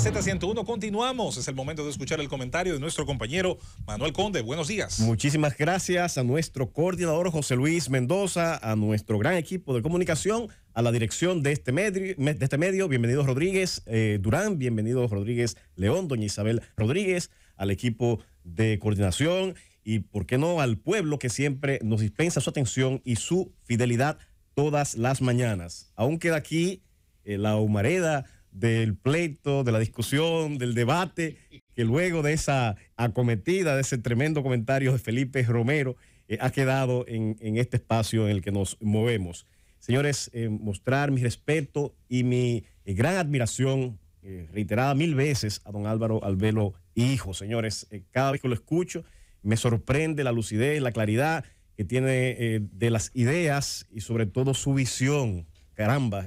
Z101, continuamos. Es el momento de escuchar el comentario de nuestro compañero Manuel Conde. Buenos días. Muchísimas gracias a nuestro coordinador José Luis Mendoza, a nuestro gran equipo de comunicación, a la dirección de este medio. Este bienvenido Bienvenidos Rodríguez eh, Durán, bienvenidos Rodríguez León, doña Isabel Rodríguez, al equipo de coordinación y, ¿por qué no?, al pueblo que siempre nos dispensa su atención y su fidelidad todas las mañanas. Aún queda aquí eh, la humareda del pleito, de la discusión, del debate, que luego de esa acometida, de ese tremendo comentario de Felipe Romero, eh, ha quedado en, este espacio en el que nos movemos. Señores, eh, mostrar mi respeto y mi eh, gran admiración, reiterada mil veces, a don Álvaro Albelo Hijo. Señores, cada vez que lo escucho, me sorprende la lucidez, la claridad que tiene de las ideas y sobre todo su visión. Caramba,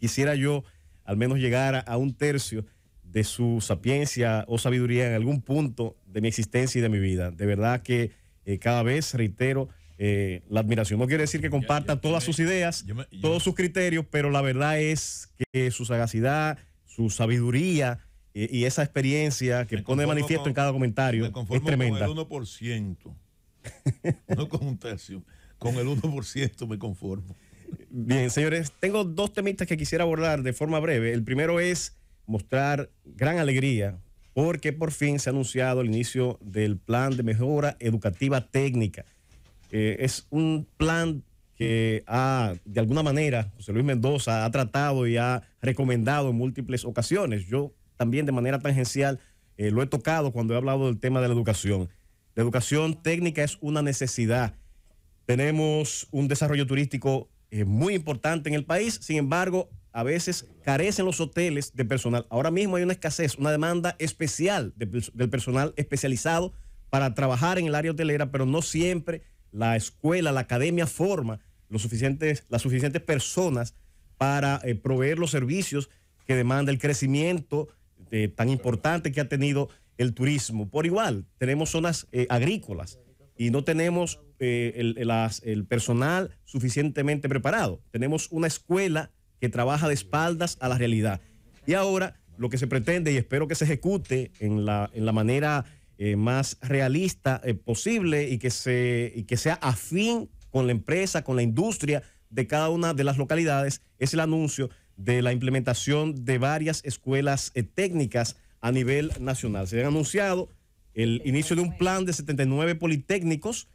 quisiera yo al menos llegar a un tercio de su sapiencia o sabiduría en algún punto de mi existencia y de mi vida. De verdad que eh, cada vez reitero eh, la admiración. No quiere decir que comparta todas sus ideas, todos sus criterios, pero la verdad es que su sagacidad, su sabiduría eh, y esa experiencia que pone de manifiesto en cada comentario es tremenda. Con el 1%, no con un tercio, con el 1% me conformo. Bien, señores, tengo dos temitas que quisiera abordar de forma breve. El primero es mostrar gran alegría porque por fin se ha anunciado el inicio del plan de mejora educativa técnica. Eh, es un plan que ha, de alguna manera, José Luis Mendoza ha tratado y ha recomendado en múltiples ocasiones. Yo también de manera tangencial eh, lo he tocado cuando he hablado del tema de la educación. La educación técnica es una necesidad. Tenemos un desarrollo turístico es eh, muy importante en el país. Sin embargo, a veces carecen los hoteles de personal. Ahora mismo hay una escasez, una demanda especial del personal especializado para trabajar en el área hotelera, pero no siempre la escuela, la academia forma los suficientes, las suficientes personas para eh, proveer los servicios que demanda el crecimiento eh, tan importante que ha tenido el turismo. Por igual, tenemos zonas agrícolas y no tenemos eh, el, el personal suficientemente preparado. Tenemos una escuela que trabaja de espaldas a la realidad. Y ahora lo que se pretende, y espero que se ejecute en la, en la manera eh, más realista eh, posible y que, se, y que sea afín con la empresa, con la industria de cada una de las localidades, es el anuncio de la implementación de varias escuelas técnicas a nivel nacional. Se ha anunciado el inicio de un plan de 79 politécnicos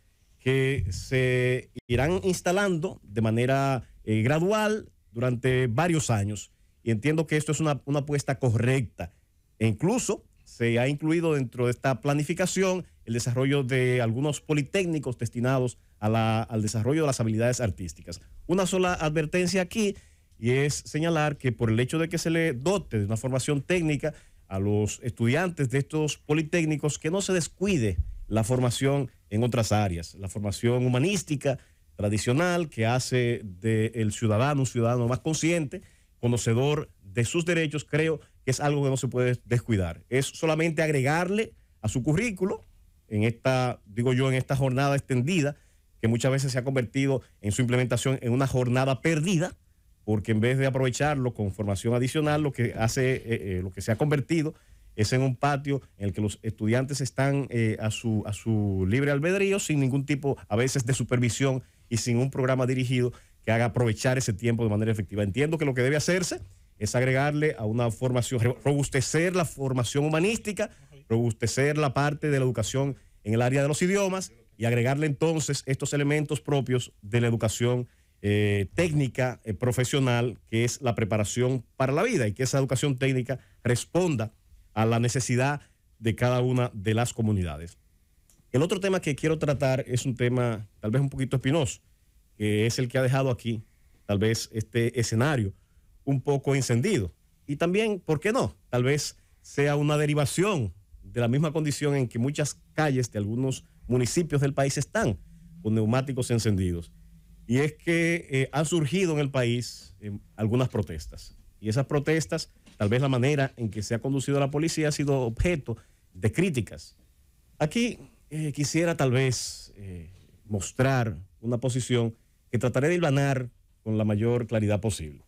que se irán instalando de manera eh, gradual durante varios años. Y entiendo que esto es una, apuesta correcta. E incluso se ha incluido dentro de esta planificación el desarrollo de algunos politécnicos destinados al desarrollo de las habilidades artísticas. Una sola advertencia aquí y es señalar que por el hecho de que se le dote de una formación técnica a los estudiantes de estos politécnicos, que no se descuide la formación en otras áreas. La formación humanística tradicional que hace del ciudadano un ciudadano más consciente, conocedor de sus derechos, creo que es algo que no se puede descuidar. Es solamente agregarle a su currículo, en esta, digo yo, en esta jornada extendida, que muchas veces se ha convertido en su implementación en una jornada perdida, porque en vez de aprovecharlo con formación adicional, lo que hace, eh, eh, lo que se ha convertido es en un patio en el que los estudiantes están eh, a, su, a su libre albedrío, sin ningún tipo a veces de supervisión y sin un programa dirigido que haga aprovechar ese tiempo de manera efectiva. Entiendo que lo que debe hacerse es agregarle a una formación, robustecer la formación humanística, robustecer la parte de la educación en el área de los idiomas y agregarle entonces estos elementos propios de la educación eh, técnica eh, profesional, que es la preparación para la vida y que esa educación técnica responda a la necesidad de cada una de las comunidades. El otro tema que quiero tratar es un tema tal vez un poquito espinoso, que es el que ha dejado aquí tal vez este escenario un poco encendido. Y también, ¿por qué no? Tal vez sea una derivación de la misma condición en que muchas calles de algunos municipios del país están con neumáticos encendidos. Y es que eh, han surgido en el país eh, algunas protestas. Y esas protestas, tal vez la manera en que se ha conducido la policía ha sido objeto de críticas. Aquí eh, quisiera tal vez eh, mostrar una posición que trataré de hilvanar con la mayor claridad posible.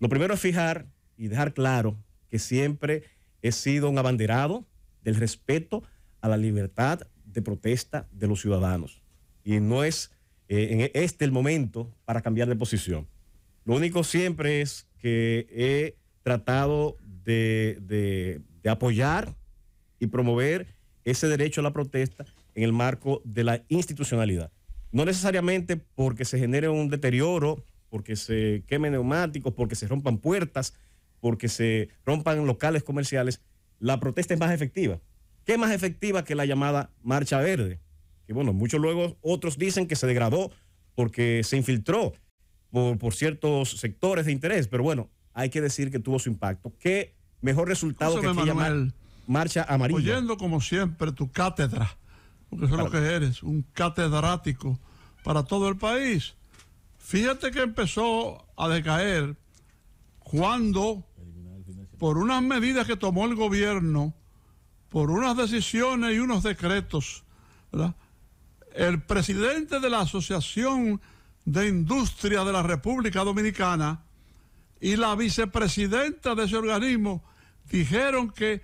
Lo primero es fijar y dejar claro que siempre he sido un abanderado del respeto a la libertad de protesta de los ciudadanos. Y no es eh, en este el momento para cambiar de posición. Lo único siempre es que he tratado de, apoyar y promover ese derecho a la protesta en el marco de la institucionalidad. No necesariamente porque se genere un deterioro, porque se quemen neumáticos, porque se rompan puertas, porque se rompan locales comerciales, la protesta es más efectiva. ¿Qué más efectiva que la llamada Marcha Verde? Que bueno, muchos luego otros dicen que se degradó porque se infiltró por, ciertos sectores de interés, pero bueno, hay que decir que tuvo su impacto. ¿Qué mejor resultado que aquella marcha amarilla? Oyendo como siempre tu cátedra, porque eso es lo que eres, un catedrático para todo el país. Fíjate que empezó a decaer cuando, por unas medidas que tomó el gobierno, por unas decisiones y unos decretos, el presidente de la Asociación de Industria de la República Dominicana y la vicepresidenta de ese organismo dijeron que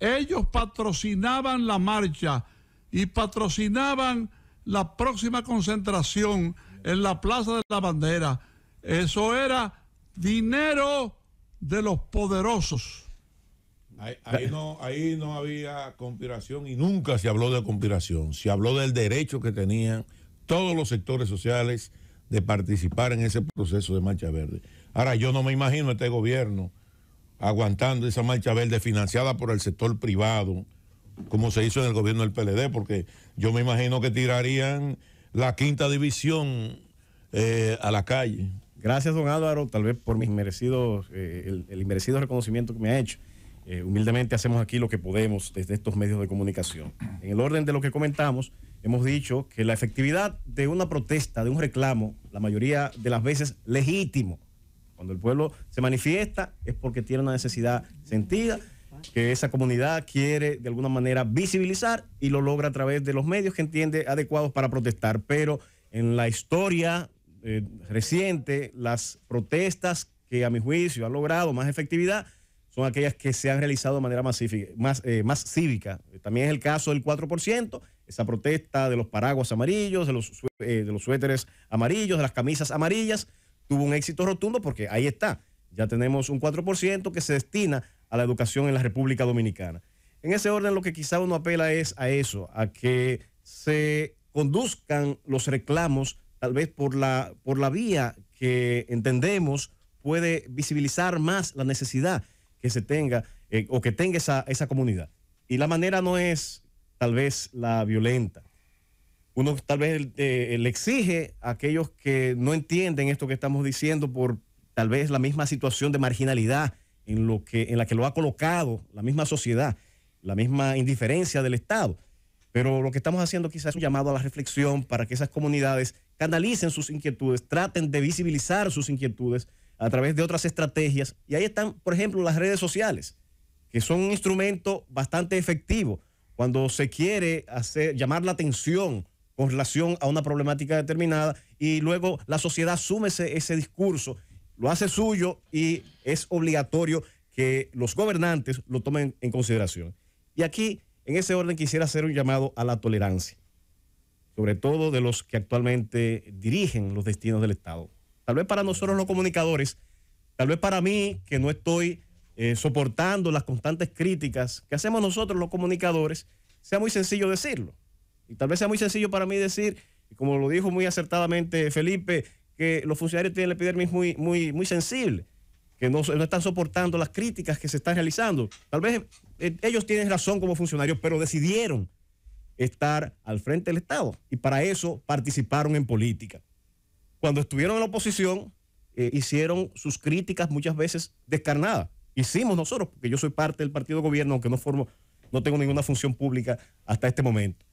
ellos patrocinaban la marcha y patrocinaban la próxima concentración en la Plaza de la Bandera. Eso era dinero de los poderosos. Ahí, no, no había conspiración y nunca se habló de conspiración. Se habló del derecho que tenían todos los sectores sociales de participar en ese proceso de marcha verde. Ahora, yo no me imagino este gobierno aguantando esa marcha verde financiada por el sector privado, como se hizo en el gobierno del PLD, porque yo me imagino que tirarían la quinta división eh, a la calle. Gracias, don Álvaro, tal vez por mis merecidos, eh, el, merecido reconocimiento que me ha hecho. Eh, humildemente hacemos aquí lo que podemos desde estos medios de comunicación. En el orden de lo que comentamos, hemos dicho que la efectividad de una protesta, de un reclamo, la mayoría de las veces legítimo, cuando el pueblo se manifiesta es porque tiene una necesidad sentida que esa comunidad quiere de alguna manera visibilizar y lo logra a través de los medios que entiende adecuados para protestar. Pero en la historia eh, reciente, las protestas que a mi juicio han logrado más efectividad son aquellas que se han realizado de manera eh, más cívica. También es el caso del 4%, esa protesta de los paraguas amarillos, de los, eh, de los suéteres amarillos, de las camisas amarillas, tuvo un éxito rotundo porque ahí está, ya tenemos un 4% que se destina a la educación en la República Dominicana. En ese orden lo que quizá uno apela es a eso, a que se conduzcan los reclamos tal vez por la, por la vía que entendemos puede visibilizar más la necesidad que se tenga eh, o que tenga esa, esa comunidad. Y la manera no es tal vez la violenta. Uno tal vez eh, le exige a aquellos que no entienden esto que estamos diciendo por tal vez la misma situación de marginalidad en, lo que, en la que lo ha colocado la misma sociedad, la misma indiferencia del Estado. Pero lo que estamos haciendo quizás es un llamado a la reflexión para que esas comunidades canalicen sus inquietudes, traten de visibilizar sus inquietudes a través de otras estrategias. Y ahí están, por ejemplo, las redes sociales, que son un instrumento bastante efectivo cuando se quiere hacer, llamar la atención con relación a una problemática determinada y luego la sociedad súmese ese discurso, lo hace suyo y es obligatorio que los gobernantes lo tomen en consideración. Y aquí, en ese orden, quisiera hacer un llamado a la tolerancia, sobre todo de los que actualmente dirigen los destinos del Estado. Tal vez para nosotros los comunicadores, tal vez para mí, que no estoy eh, soportando las constantes críticas que hacemos nosotros los comunicadores, sea muy sencillo decirlo. Y tal vez sea muy sencillo para mí decir, como lo dijo muy acertadamente Felipe, que los funcionarios tienen la epidermis muy, muy, muy sensible, que no, están soportando las críticas que se están realizando. Tal vez eh, ellos tienen razón como funcionarios, pero decidieron estar al frente del Estado y para eso participaron en política. Cuando estuvieron en la oposición, eh, hicieron sus críticas muchas veces descarnadas hicimos nosotros, porque yo soy parte del partido de gobierno, aunque no formo, no tengo ninguna función pública hasta este momento.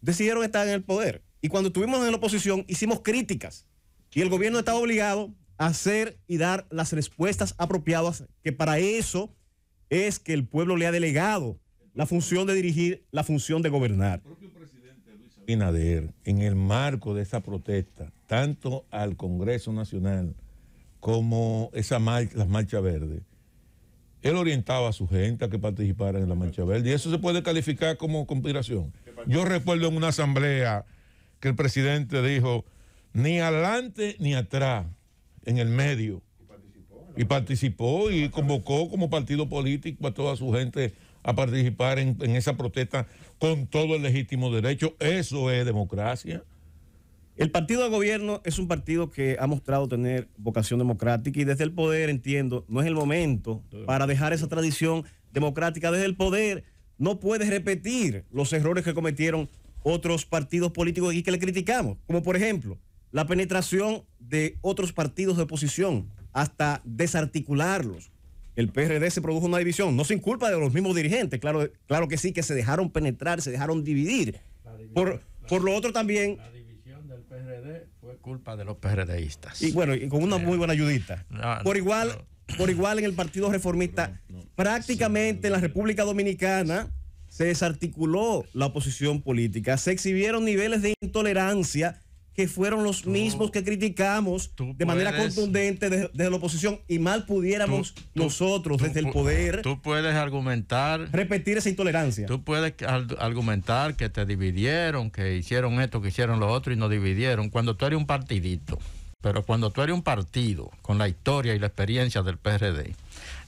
Decidieron estar en el poder. Y cuando estuvimos en la oposición, hicimos críticas. Y el gobierno estaba obligado a hacer y dar las respuestas apropiadas, que para eso es que el pueblo le ha delegado la función de dirigir, la función de gobernar. El propio presidente Luis Abinader, en el marco de esa protesta, tanto al Congreso Nacional como esa las marchas verdes, él orientaba a su gente a que participara en la Marcha Verde y eso se puede calificar como conspiración. Yo recuerdo en una asamblea que el presidente dijo, ni adelante ni atrás, en el medio. Y participó y convocó como partido político a toda su gente a participar en, en esa protesta con todo el legítimo derecho. Eso es democracia. El partido de gobierno es un partido que ha mostrado tener vocación democrática y desde el poder, entiendo, no es el momento para dejar esa tradición democrática. Desde el poder no puedes repetir los errores que cometieron otros partidos políticos y que le criticamos, como por ejemplo la penetración de otros partidos de oposición hasta desarticularlos. El PRD se produjo una división, no sin culpa de los mismos dirigentes, claro, claro que sí, que se dejaron penetrar, se dejaron dividir. Por, por lo otro también PRD fue culpa de los PRDistas. Y bueno, y con una muy buena ayudita. por igual, por igual en el Partido Reformista, prácticamente en la República Dominicana se desarticuló la oposición política, se exhibieron niveles de intolerancia que fueron los mismos que criticamos de manera contundente desde, la oposición y mal pudiéramos nosotros desde el poder. Tú puedes argumentar. Repetir esa intolerancia. Tú puedes argumentar que te dividieron, que hicieron esto, que hicieron lo otro y no dividieron. Cuando tú eres un partidito pero cuando tú eres un partido con la historia y la experiencia del PRD,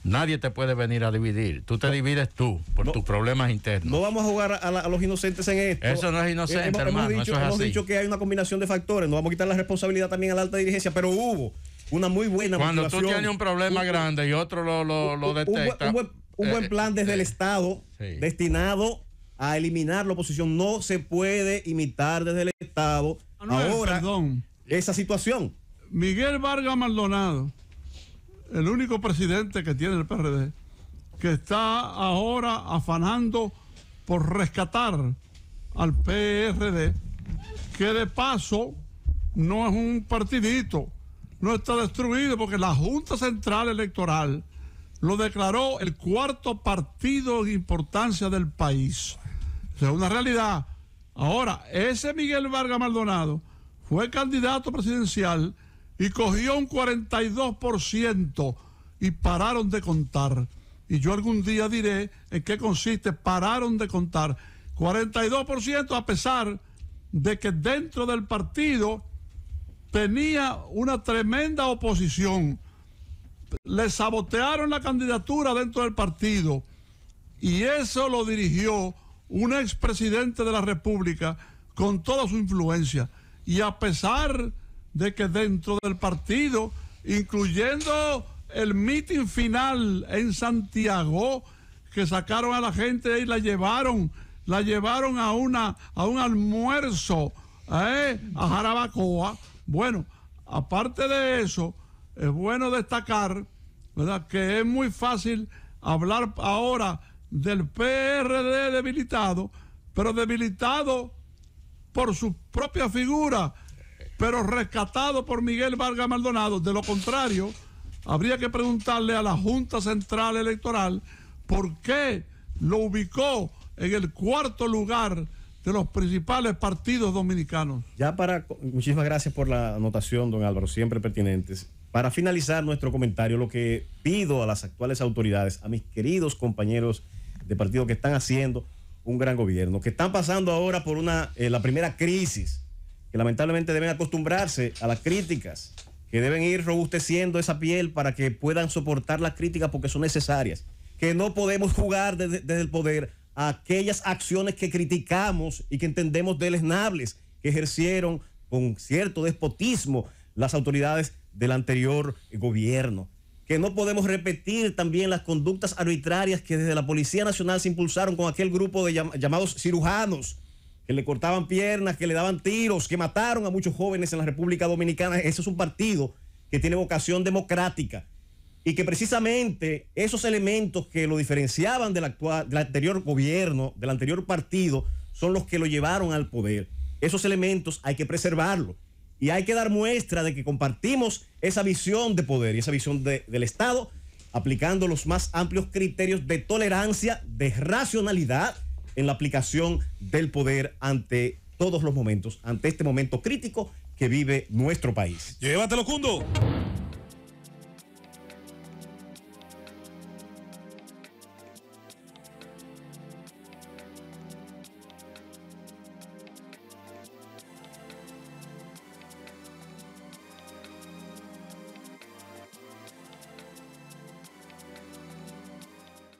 nadie te puede venir a dividir. Tú te divides tú por tus problemas internos. No vamos a jugar a, los inocentes en esto. Eso no es inocente, hermano. Hemos dicho, hemos dicho que hay una combinación de factores. No vamos a quitar la responsabilidad también a la alta dirigencia, pero hubo una muy buena. Cuando tú tienes un problema grande y otro lo, lo, detecta. Un buen, un eh, plan desde el eh, Estado destinado a eliminar la oposición. No se puede imitar desde el Estado. ahora, esa situación. Miguel Vargas Maldonado, el único presidente que tiene el PRD, que está ahora afanando por rescatar al PRD, que de paso no es un partidito, no está destruido porque la Junta Central Electoral lo declaró el cuarto partido de importancia del país. O es una realidad. Ahora, ese Miguel Vargas Maldonado fue candidato presidencial y cogió un 42% y pararon de contar. Y yo algún día diré en qué consiste, pararon de contar. 42% a pesar de que dentro del partido tenía una tremenda oposición. Le sabotearon la candidatura dentro del partido y eso lo dirigió un expresidente de la República con toda su influencia. Y a pesar de que dentro del partido, incluyendo el mitin final en Santiago, que sacaron a la gente y la llevaron, la llevaron a una a un almuerzo ¿eh? a Jarabacoa. Bueno, aparte de eso, es bueno destacar, ¿verdad? Que es muy fácil hablar ahora del PRD debilitado, pero debilitado por su propia figura pero rescatado por Miguel Vargas Maldonado. De lo contrario, habría que preguntarle a la Junta Central Electoral por qué lo ubicó en el cuarto lugar de los principales partidos dominicanos. Ya para, muchísimas gracias por la anotación, don Álvaro, siempre pertinentes. Para finalizar nuestro comentario, lo que pido a las actuales autoridades, a mis queridos compañeros de partido que están haciendo un gran gobierno, que están pasando ahora por una, eh, la primera crisis que lamentablemente deben acostumbrarse a las críticas, que deben ir robusteciendo esa piel para que puedan soportar las críticas porque son necesarias, que no podemos jugar desde, el poder a aquellas acciones que criticamos y que entendemos deleznables, que ejercieron con cierto despotismo las autoridades del anterior gobierno, que no podemos repetir también las conductas arbitrarias que desde la Policía Nacional se impulsaron con aquel grupo de llamados cirujanos, que le cortaban piernas, que le daban tiros, que mataron a muchos jóvenes en la República Dominicana. Ese es un partido que tiene vocación democrática y que precisamente esos elementos que lo diferenciaban del, actual, del anterior gobierno, del anterior partido, son los que lo llevaron al poder. Esos elementos hay que preservarlos y hay que dar muestra de que compartimos esa visión de poder y esa visión del Estado, aplicando los más amplios criterios de tolerancia, de racionalidad en la aplicación del poder ante todos los momentos, ante este momento crítico que vive nuestro país. Llévatelo, Cundo.